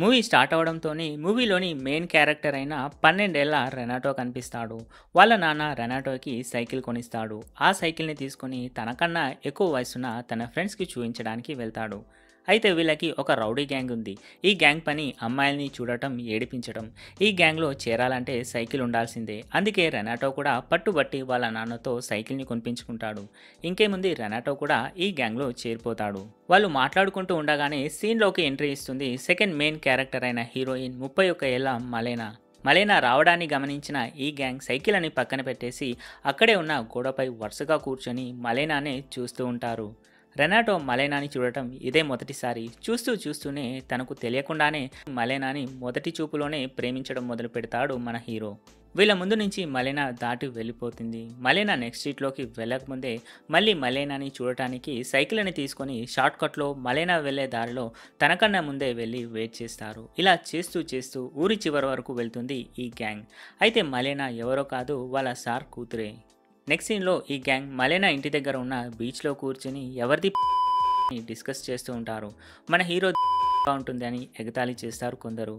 movie start అవడంతోనే మూవీలోని main character అయిన పన్నెండేళ్ల రెనాటో కనిపిస్తాడు వాళ్ళ నాన్న రెనాటోకి సైకిల్ కొనిస్తాడు ఆ సైకిల్ని తీసుకొని తనకన్నా ఎక్కువ వయసున్న తన ఫ్రెండ్స్కి చూపించడానికి వెళ్తాడు అయితే వీళ్ళకి ఒక రౌడీ గ్యాంగ్ ఉంది ఈ గ్యాంగ్ పని అమ్మాయిల్ని చూడటం ఏడిపించడం ఈ గ్యాంగ్లో చేరాలంటే సైకిల్ ఉండాల్సిందే అందుకే రెనాటో కూడా పట్టుబట్టి వాళ్ళ నాన్నతో సైకిల్ని కొనిపించుకుంటాడు ఇంకేముంది రెనాటో కూడా ఈ గ్యాంగ్లో చేరిపోతాడు వాళ్ళు మాట్లాడుకుంటూ ఉండగానే సీన్లోకి ఎంట్రీ ఇస్తుంది సెకండ్ మెయిన్ క్యారెక్టర్ అయిన హీరోయిన్ ముప్పై ఒక్క ఏళ్ళ మలేనా మలేనా రావడాన్ని గమనించిన ఈ గ్యాంగ్ సైకిల్ అని పక్కన పెట్టేసి అక్కడే ఉన్న గోడపై వరుసగా కూర్చొని మలేనానే చూస్తూ ఉంటారు రెనాటో మలైనాని చూడటం ఇదే మొదటిసారి చూస్తూ చూస్తూనే తనకు తెలియకుండానే మలైనాని మొదటి చూపులోనే ప్రేమించడం మొదలు పెడతాడు మన హీరో వీళ్ళ ముందు నుంచి మలేనా దాటి వెళ్ళిపోతుంది మలేనా నెక్స్ట్ స్ట్రీట్లోకి వెళ్ళకముందే మళ్ళీ మలేనాని చూడటానికి సైకిల్ని తీసుకొని షార్ట్కట్లో మలేనా వెళ్ళే దారిలో తనకన్నా ముందే వెళ్ళి వెయిట్ చేస్తారు ఇలా చేస్తూ చేస్తూ ఊరి చివరి వరకు వెళ్తుంది ఈ గ్యాంగ్ అయితే మలేనా ఎవరో కాదు వాళ్ళ సార్ కూతురే నెక్స్ట్ సీన్లో ఈ గ్యాంగ్ మలేనా ఇంటి దగ్గర ఉన్న బీచ్లో కూర్చొని ఎవరిది డిస్కస్ చేస్తూ ఉంటారు మన హీరో ఉంటుంది అని ఎగతాళి చేస్తారు కొందరు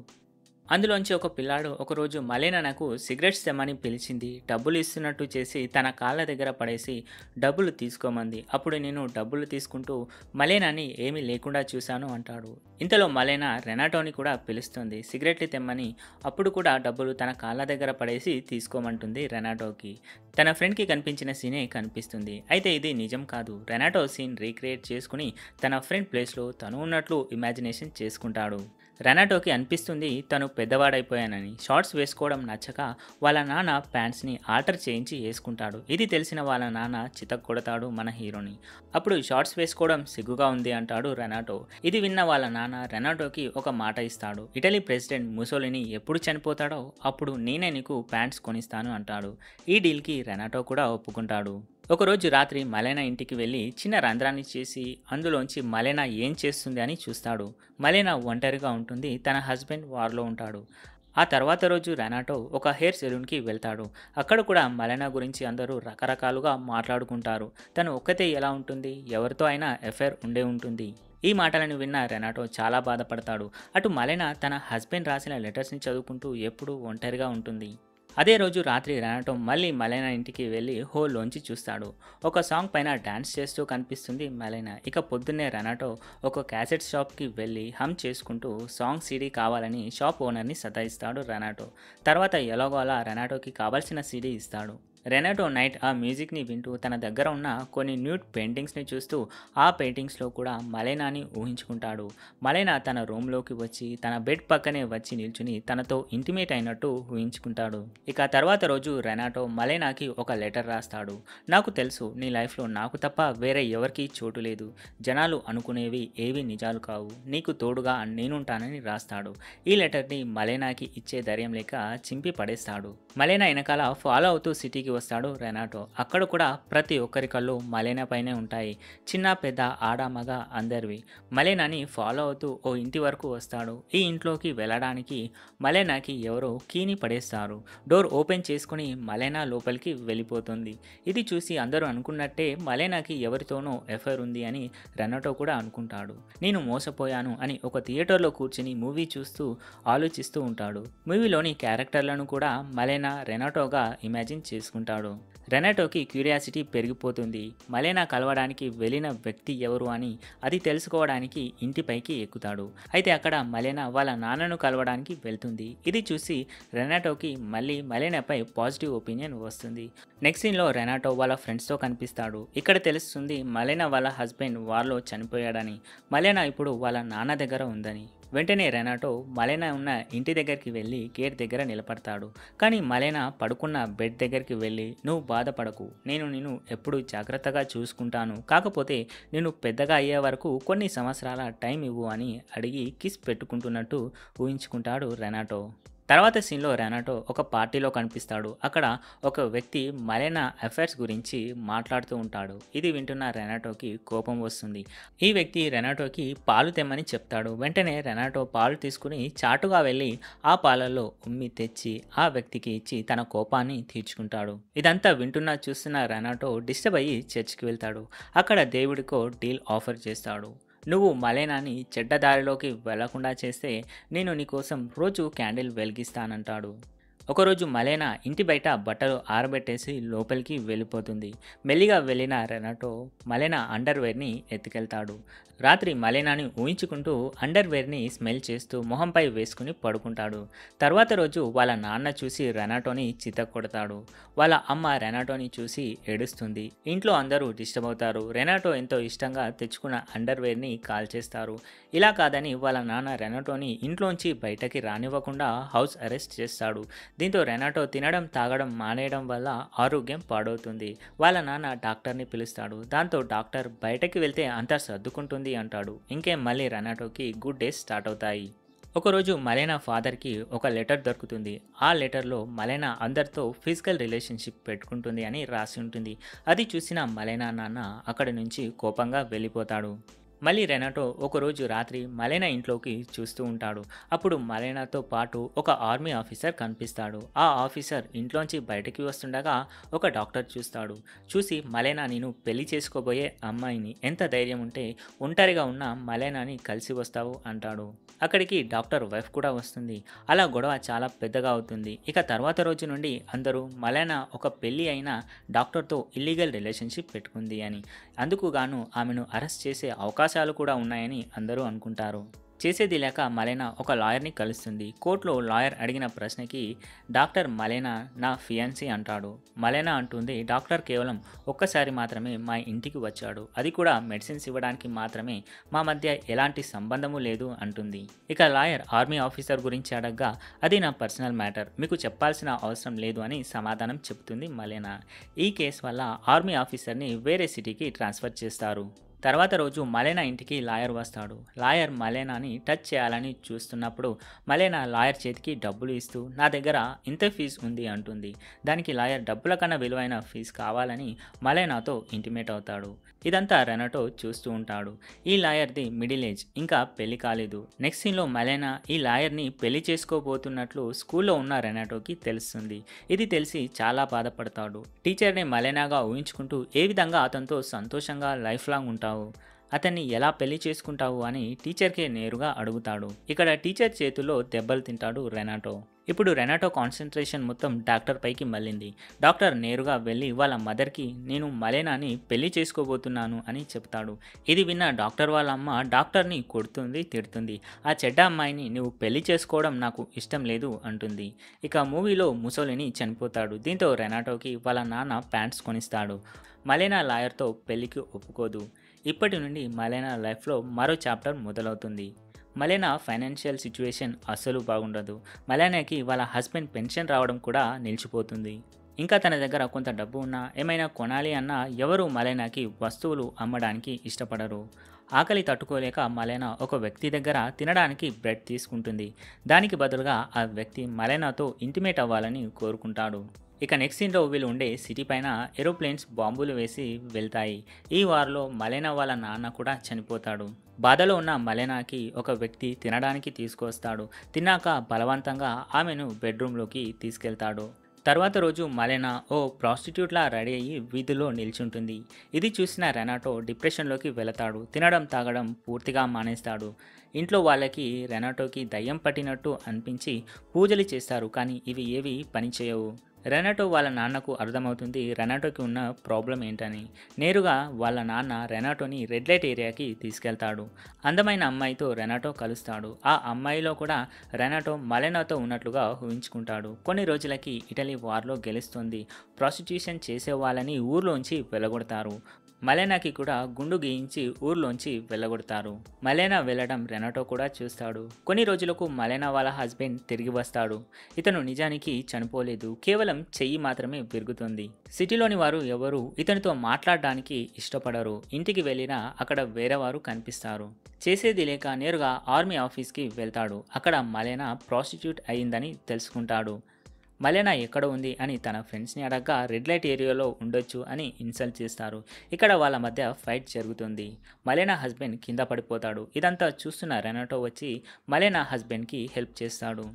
అందులోంచి ఒక పిల్లాడు ఒకరోజు మలేనా నాకు సిగరెట్స్ తెమ్మని పిలిచింది డబ్బులు ఇస్తున్నట్టు చేసి తన కాళ్ళ దగ్గర పడేసి డబ్బులు తీసుకోమంది అప్పుడు నేను డబ్బులు తీసుకుంటూ మలేనాని ఏమీ లేకుండా చూశాను అంటాడు ఇంతలో మలేనా రెనాటోని కూడా పిలుస్తుంది సిగరెట్లు తెమ్మని అప్పుడు కూడా డబ్బులు తన కాళ్ళ దగ్గర పడేసి తీసుకోమంటుంది రెనాటోకి తన ఫ్రెండ్కి కనిపించిన సీనే కనిపిస్తుంది అయితే ఇది నిజం కాదు రెనాటో సీన్ రీక్రియేట్ చేసుకుని తన ఫ్రెండ్ ప్లేస్లో తను ఉన్నట్లు ఇమాజినేషన్ చేసుకుంటాడు రెనాటోకి అనిపిస్తుంది తను పెద్దవాడైపోయానని షార్ట్స్ వేసుకోవడం నచ్చక వాళ్ళ నాన్న ప్యాంట్స్ని ఆల్టర్ చేయించి వేసుకుంటాడు ఇది తెలిసిన వాళ్ళ నాన్న చితక్ కొడతాడు మన హీరోని అప్పుడు షార్ట్స్ వేసుకోవడం సిగ్గుగా ఉంది అంటాడు రెనాటో ఇది విన్న వాళ్ళ నాన్న రెనాటోకి ఒక మాట ఇస్తాడు ఇటలీ ప్రెసిడెంట్ ముసోలిని ఎప్పుడు చనిపోతాడో అప్పుడు నేనే నీకు ప్యాంట్స్ కొనిస్తాను అంటాడు ఈ డీల్కి రెనాటో కూడా ఒప్పుకుంటాడు ఒకరోజు రాత్రి మలైనా ఇంటికి వెళ్ళి చిన్న రంధ్రాన్ని చేసి అందులోంచి మలైనా ఏం చేస్తుంది అని చూస్తాడు మలైనా ఒంటరిగా ఉంటుంది తన హస్బెండ్ వార్లో ఉంటాడు ఆ తర్వాత రోజు రెనాటో ఒక హెయిర్ సెలూన్కి వెళ్తాడు అక్కడ కూడా మలైనా గురించి అందరూ రకరకాలుగా మాట్లాడుకుంటారు తను ఒక్కతే ఎలా ఉంటుంది ఎవరితో అయినా ఎఫైర్ ఉండే ఉంటుంది ఈ మాటలను విన్న రెనాటో చాలా బాధపడతాడు అటు మలైనా తన హస్బెండ్ రాసిన లెటర్స్ని చదువుకుంటూ ఎప్పుడూ ఒంటరిగా ఉంటుంది అదే రోజు రాత్రి రావటం మళ్ళీ మలైన ఇంటికి వెళ్ళి హోల్లోంచి చూస్తాడు ఒక సాంగ్ పైన డ్యాన్స్ చేస్తూ కనిపిస్తుంది మలైనా ఇక పొద్దున్నే రనాటో ఒక క్యాసెట్ షాప్కి వెళ్ళి హమ్ చేసుకుంటూ సాంగ్ సీడీ కావాలని షాప్ ఓనర్ని సతాయిస్తాడు రనాటో తర్వాత ఎలాగోలా రనాటోకి కావాల్సిన సీడీ ఇస్తాడు రెనాటో నైట్ ఆ మ్యూజిక్ని వింటూ తన దగ్గర ఉన్న కొన్ని న్యూట్ పెయింటింగ్స్ని చూస్తూ ఆ పెయింటింగ్స్లో కూడా మలైనాని ఊహించుకుంటాడు మలైనా తన రూమ్లోకి వచ్చి తన బెడ్ పక్కనే వచ్చి నిల్చుని తనతో ఇంటిమేట్ అయినట్టు ఊహించుకుంటాడు ఇక తర్వాత రోజు రెనాటో మలైనాకి ఒక లెటర్ రాస్తాడు నాకు తెలుసు నీ లైఫ్లో నాకు తప్ప వేరే ఎవరికీ చోటు లేదు జనాలు అనుకునేవి ఏవి నిజాలు కావు నీకు తోడుగా నేనుంటానని రాస్తాడు ఈ లెటర్ని మలైనాకి ఇచ్చే ధైర్యం లేక చింపి పడేస్తాడు మలైనా వెనకాల ఫాలో అవుతూ సిటీకి వస్తాడు రెనాటో అక్కడ కూడా ప్రతి ఒక్కరి కళ్ళు మలేనా పైనే ఉంటాయి చిన్న పెద్ద ఆడ మగ అందరివి మలేనాని ఫాలో అవుతూ ఓ ఇంటి వరకు వస్తాడు ఈ ఇంట్లోకి వెళ్ళడానికి మలేనాకి ఎవరో కీని పడేస్తారు డోర్ ఓపెన్ చేసుకుని మలేనా లోపలికి వెళ్ళిపోతుంది ఇది చూసి అందరూ అనుకున్నట్టే మలేనాకి ఎవరితోనో ఎఫర్ ఉంది అని రెనాటో కూడా అనుకుంటాడు నేను మోసపోయాను అని ఒక థియేటర్లో కూర్చుని మూవీ చూస్తూ ఆలోచిస్తూ ఉంటాడు మూవీలోని క్యారెక్టర్లను కూడా మలేనా రెనాటోగా ఇమాజిన్ చేసుకుంటాడు తెలుసుకుంటాడు రెనాటోకి క్యూరియాసిటీ పెరిగిపోతుంది మలేనా కలవడానికి వెళ్ళిన వ్యక్తి ఎవరు అని అది తెలుసుకోవడానికి ఇంటిపైకి ఎక్కుతాడు అయితే అక్కడ మలేనా వాళ్ళ నాన్నను కలవడానికి వెళ్తుంది ఇది చూసి రెనాటోకి మళ్ళీ మలేనాపై పాజిటివ్ ఒపీనియన్ వస్తుంది నెక్స్ట్ సీన్లో రెనాటో వాళ్ళ ఫ్రెండ్స్తో కనిపిస్తాడు ఇక్కడ తెలుస్తుంది మలేనా వాళ్ళ హస్బెండ్ వాళ్ళు చనిపోయాడని మలేనా ఇప్పుడు వాళ్ళ నాన్న దగ్గర ఉందని వెంటనే రెనాటో మలైనా ఉన్న ఇంటి దగ్గరికి వెళ్ళి గేట్ దగ్గర నిలబడతాడు కానీ మలైనా పడుకున్న బెడ్ దగ్గరికి వెళ్ళి నువ్వు బాధపడకు నేను నిన్ను ఎప్పుడు జాగ్రత్తగా చూసుకుంటాను కాకపోతే నేను పెద్దగా అయ్యే వరకు కొన్ని సంవత్సరాల టైం ఇవ్వు అని అడిగి కిస్ పెట్టుకుంటున్నట్టు ఊహించుకుంటాడు రెనాటో తర్వాత సీన్లో రెనాటో ఒక పార్టీలో కనిపిస్తాడు అక్కడ ఒక వ్యక్తి మరేనా అఫైర్స్ గురించి మాట్లాడుతూ ఉంటాడు ఇది వింటున్న రెనాటోకి కోపం వస్తుంది ఈ వ్యక్తి రెనాటోకి పాలు తెమ్మని చెప్తాడు వెంటనే రెనాటో పాలు తీసుకుని చాటుగా వెళ్ళి ఆ పాలలో ఉమ్మి తెచ్చి ఆ వ్యక్తికి ఇచ్చి తన కోపాన్ని తీర్చుకుంటాడు ఇదంతా వింటున్నా చూస్తున్న రెనాటో డిస్టర్బ్ అయ్యి చర్చికి వెళ్తాడు అక్కడ దేవుడికో డీల్ ఆఫర్ చేస్తాడు నువ్వు మలేనాని చెడ్డదారిలోకి వెళ్లకుండా చేస్తే నేను నీకోసం రోజు క్యాండిల్ వెలిగిస్తానంటాడు ఒకరోజు మలేనా ఇంటి బయట బట్టలు ఆరబెట్టేసి లోపలికి వెళ్ళిపోతుంది మెల్లిగా వెళ్ళిన రెనటో మలేనా అండర్వేర్ని ఎత్తుకెళ్తాడు రాత్రి మలేనాని ఊహించుకుంటూ అండర్వేర్ని స్మెల్ చేస్తూ మొహంపై వేసుకుని పడుకుంటాడు తర్వాత రోజు వాళ్ళ నాన్న చూసి రెనాటోని కొడతాడు వాళ్ళ అమ్మ రెనాటోని చూసి ఏడుస్తుంది ఇంట్లో అందరూ డిస్టర్బ్ అవుతారు రెనాటో ఎంతో ఇష్టంగా తెచ్చుకున్న అండర్వేర్ని కాల్ చేస్తారు ఇలా కాదని వాళ్ళ నాన్న రెనాటోని ఇంట్లోంచి బయటకి రానివ్వకుండా హౌస్ అరెస్ట్ చేస్తాడు దీంతో రెనాటో తినడం తాగడం మానేయడం వల్ల ఆరోగ్యం పాడవుతుంది వాళ్ళ నాన్న డాక్టర్ని పిలుస్తాడు దాంతో డాక్టర్ బయటకి వెళ్తే అంతా సర్దుకుంటుంది ఉంది అంటాడు ఇంకేం మళ్ళీ రనాటోకి గుడ్ డేస్ స్టార్ట్ అవుతాయి ఒకరోజు మలేనా ఫాదర్కి ఒక లెటర్ దొరుకుతుంది ఆ లెటర్లో మలేనా అందరితో ఫిజికల్ రిలేషన్షిప్ పెట్టుకుంటుంది అని రాసి ఉంటుంది అది చూసిన మలేనా నాన్న అక్కడి నుంచి కోపంగా వెళ్ళిపోతాడు మళ్ళీ రెనాటో ఒకరోజు రాత్రి మలైనా ఇంట్లోకి చూస్తూ ఉంటాడు అప్పుడు మలేనాతో పాటు ఒక ఆర్మీ ఆఫీసర్ కనిపిస్తాడు ఆ ఆఫీసర్ ఇంట్లోంచి బయటకి వస్తుండగా ఒక డాక్టర్ చూస్తాడు చూసి మలైనా నేను పెళ్లి చేసుకోబోయే అమ్మాయిని ఎంత ధైర్యం ఉంటే ఒంటరిగా ఉన్న మలైనాని కలిసి వస్తావు అంటాడు అక్కడికి డాక్టర్ వైఫ్ కూడా వస్తుంది అలా గొడవ చాలా పెద్దగా అవుతుంది ఇక తర్వాత రోజు నుండి అందరూ మలేనా ఒక పెళ్ళి అయిన డాక్టర్తో ఇల్లీగల్ రిలేషన్షిప్ పెట్టుకుంది అని అందుకుగాను ఆమెను అరెస్ట్ చేసే అవకాశం అవకాశాలు కూడా ఉన్నాయని అందరూ అనుకుంటారు చేసేది లేక మలైనా ఒక లాయర్ని కలుస్తుంది కోర్టులో లాయర్ అడిగిన ప్రశ్నకి డాక్టర్ మలైనా నా ఫియాన్సీ అంటాడు మలైనా అంటుంది డాక్టర్ కేవలం ఒక్కసారి మాత్రమే మా ఇంటికి వచ్చాడు అది కూడా మెడిసిన్స్ ఇవ్వడానికి మాత్రమే మా మధ్య ఎలాంటి సంబంధము లేదు అంటుంది ఇక లాయర్ ఆర్మీ ఆఫీసర్ గురించి అడగ్గా అది నా పర్సనల్ మ్యాటర్ మీకు చెప్పాల్సిన అవసరం లేదు అని సమాధానం చెబుతుంది మలైనా ఈ కేసు వల్ల ఆర్మీ ఆఫీసర్ని వేరే సిటీకి ట్రాన్స్ఫర్ చేస్తారు తర్వాత రోజు మలేనా ఇంటికి లాయర్ వస్తాడు లాయర్ మలేనాని టచ్ చేయాలని చూస్తున్నప్పుడు మలేనా లాయర్ చేతికి డబ్బులు ఇస్తూ నా దగ్గర ఇంత ఫీజు ఉంది అంటుంది దానికి లాయర్ డబ్బుల కన్నా విలువైన ఫీజు కావాలని మలేనాతో ఇంటిమేట్ అవుతాడు ఇదంతా రెనటో చూస్తూ ఉంటాడు ఈ లాయర్ది మిడిల్ ఏజ్ ఇంకా పెళ్లి కాలేదు నెక్స్ట్ సీన్లో మలేనా ఈ లాయర్ని పెళ్లి చేసుకోబోతున్నట్లు స్కూల్లో ఉన్న రెనటోకి తెలుస్తుంది ఇది తెలిసి చాలా బాధపడతాడు టీచర్ని మలేనాగా ఊహించుకుంటూ ఏ విధంగా అతనితో సంతోషంగా లైఫ్ లాంగ్ ఉంటాడు చేసుకుంటావు అతన్ని ఎలా పెళ్లి చేసుకుంటావు అని టీచర్కే నేరుగా అడుగుతాడు ఇక్కడ టీచర్ చేతిలో దెబ్బలు తింటాడు రెనాటో ఇప్పుడు రెనాటో కాన్సన్ట్రేషన్ మొత్తం డాక్టర్ పైకి మళ్ళింది డాక్టర్ నేరుగా వెళ్ళి వాళ్ళ మదర్కి నేను మలేనాని పెళ్లి చేసుకోబోతున్నాను అని చెప్తాడు ఇది విన్న డాక్టర్ వాళ్ళ అమ్మ డాక్టర్ని కొడుతుంది తిడుతుంది ఆ చెడ్డ అమ్మాయిని నువ్వు పెళ్లి చేసుకోవడం నాకు ఇష్టం లేదు అంటుంది ఇక మూవీలో ముసోలిని చనిపోతాడు దీంతో రెనాటోకి వాళ్ళ నాన్న ప్యాంట్స్ కొనిస్తాడు మలేనా లాయర్తో పెళ్లికి ఒప్పుకోదు ఇప్పటి నుండి మలైనా లైఫ్లో మరో చాప్టర్ మొదలవుతుంది మలైనా ఫైనాన్షియల్ సిచ్యువేషన్ అస్సలు బాగుండదు మలైనాకి వాళ్ళ హస్బెండ్ పెన్షన్ రావడం కూడా నిలిచిపోతుంది ఇంకా తన దగ్గర కొంత డబ్బు ఉన్నా ఏమైనా కొనాలి అన్నా ఎవరు మలైనాకి వస్తువులు అమ్మడానికి ఇష్టపడరు ఆకలి తట్టుకోలేక మలైనా ఒక వ్యక్తి దగ్గర తినడానికి బ్రెడ్ తీసుకుంటుంది దానికి బదులుగా ఆ వ్యక్తి మలైనాతో ఇంటిమేట్ అవ్వాలని కోరుకుంటాడు ఇక నెక్స్ట్ సీన్లో వీళ్ళు ఉండే సిటీ పైన ఏరోప్లేన్స్ బాంబులు వేసి వెళ్తాయి ఈ వారిలో మలేనా వాళ్ళ నాన్న కూడా చనిపోతాడు బాధలో ఉన్న మలైనాకి ఒక వ్యక్తి తినడానికి తీసుకొస్తాడు తిన్నాక బలవంతంగా ఆమెను బెడ్రూమ్లోకి తీసుకెళ్తాడు తర్వాత రోజు మలేనా ఓ ప్రాస్టిట్యూట్లా రెడీ అయ్యి వీధిలో నిల్చుంటుంది ఇది చూసిన రెనాటో డిప్రెషన్లోకి వెళతాడు తినడం తాగడం పూర్తిగా మానేస్తాడు ఇంట్లో వాళ్ళకి రెనాటోకి దయ్యం పట్టినట్టు అనిపించి పూజలు చేస్తారు కానీ ఇవి ఏవి పనిచేయవు రెనాటో వాళ్ళ నాన్నకు అర్థమవుతుంది రెనాటోకి ఉన్న ప్రాబ్లం ఏంటని నేరుగా వాళ్ళ నాన్న రెనాటోని రెడ్ లైట్ ఏరియాకి తీసుకెళ్తాడు అందమైన అమ్మాయితో రెనాటో కలుస్తాడు ఆ అమ్మాయిలో కూడా రెనాటో మలెనాతో ఉన్నట్లుగా ఊహించుకుంటాడు కొన్ని రోజులకి ఇటలీ వార్లో గెలుస్తుంది ప్రాసిక్యూషన్ చేసే వాళ్ళని ఊర్లోంచి వెలగొడతారు మలేనాకి కూడా గుండు గీయించి ఊర్లోంచి వెళ్ళగొడతారు మలేనా వెళ్ళడం రెనటో కూడా చూస్తాడు కొన్ని రోజులకు మలేనా వాళ్ళ హస్బెండ్ తిరిగి వస్తాడు ఇతను నిజానికి చనిపోలేదు కేవలం చెయ్యి మాత్రమే పెరుగుతుంది సిటీలోని వారు ఎవరు ఇతనితో మాట్లాడడానికి ఇష్టపడరు ఇంటికి వెళ్ళినా అక్కడ వేరేవారు కనిపిస్తారు చేసేది లేక నేరుగా ఆర్మీ ఆఫీస్కి వెళ్తాడు అక్కడ మలేనా ప్రాస్టిట్యూట్ అయిందని తెలుసుకుంటాడు మలేనా ఎక్కడ ఉంది అని తన ఫ్రెండ్స్ని అడగగా రెడ్ లైట్ ఏరియాలో ఉండొచ్చు అని ఇన్సల్ట్ చేస్తారు ఇక్కడ వాళ్ళ మధ్య ఫైట్ జరుగుతుంది మలేనా హస్బెండ్ కింద పడిపోతాడు ఇదంతా చూస్తున్న రెనాటో వచ్చి మలేనా హస్బెండ్కి హెల్ప్ చేస్తాడు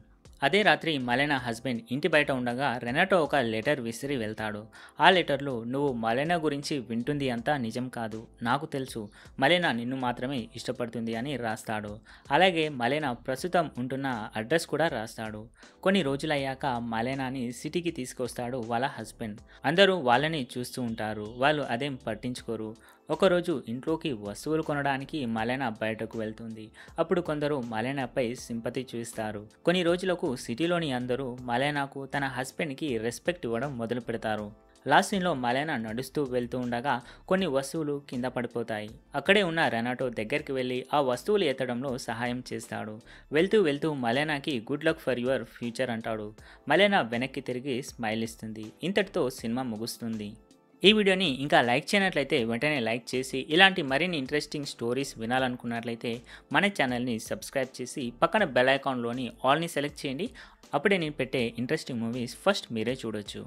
అదే రాత్రి మలైనా హస్బెండ్ ఇంటి బయట ఉండగా రెనటో ఒక లెటర్ విసిరి వెళ్తాడు ఆ లెటర్లో నువ్వు మలైనా గురించి వింటుంది అంతా నిజం కాదు నాకు తెలుసు మలైనా నిన్ను మాత్రమే ఇష్టపడుతుంది అని రాస్తాడు అలాగే మలైనా ప్రస్తుతం ఉంటున్న అడ్రస్ కూడా రాస్తాడు కొన్ని రోజులయ్యాక మలైనాని సిటీకి తీసుకొస్తాడు వాళ్ళ హస్బెండ్ అందరూ వాళ్ళని చూస్తూ ఉంటారు వాళ్ళు అదేం పట్టించుకోరు ఒకరోజు ఇంట్లోకి వస్తువులు కొనడానికి మలైనా బయటకు వెళ్తుంది అప్పుడు కొందరు మలైనాపై సింపతి చూపిస్తారు కొన్ని రోజులకు సిటీలోని అందరూ మలైనాకు తన హస్బెండ్కి రెస్పెక్ట్ ఇవ్వడం మొదలు పెడతారు లాస్ట్ సీన్లో నడుస్తూ వెళ్తూ ఉండగా కొన్ని వస్తువులు కింద పడిపోతాయి అక్కడే ఉన్న రెనాటో దగ్గరికి వెళ్ళి ఆ వస్తువులు ఎత్తడంలో సహాయం చేస్తాడు వెళ్తూ వెళ్తూ మలైనాకి good luck for your future అంటాడు మలైనా వెనక్కి తిరిగి స్మైల్ ఇస్తుంది ఇంతటితో సినిమా ముగుస్తుంది ఈ వీడియోని ఇంకా లైక్ చేయనట్లయితే వెంటనే లైక్ చేసి ఇలాంటి మరిన్ని ఇంట్రెస్టింగ్ స్టోరీస్ వినాలనుకున్నట్లయితే మన ఛానల్ని సబ్స్క్రైబ్ చేసి పక్కన బెల్ ఐకాన్లోని ఆల్ని సెలెక్ట్ చేయండి అప్పుడే నేను పెట్టే ఇంట్రెస్టింగ్ మూవీస్ ఫస్ట్ మీరే చూడొచ్చు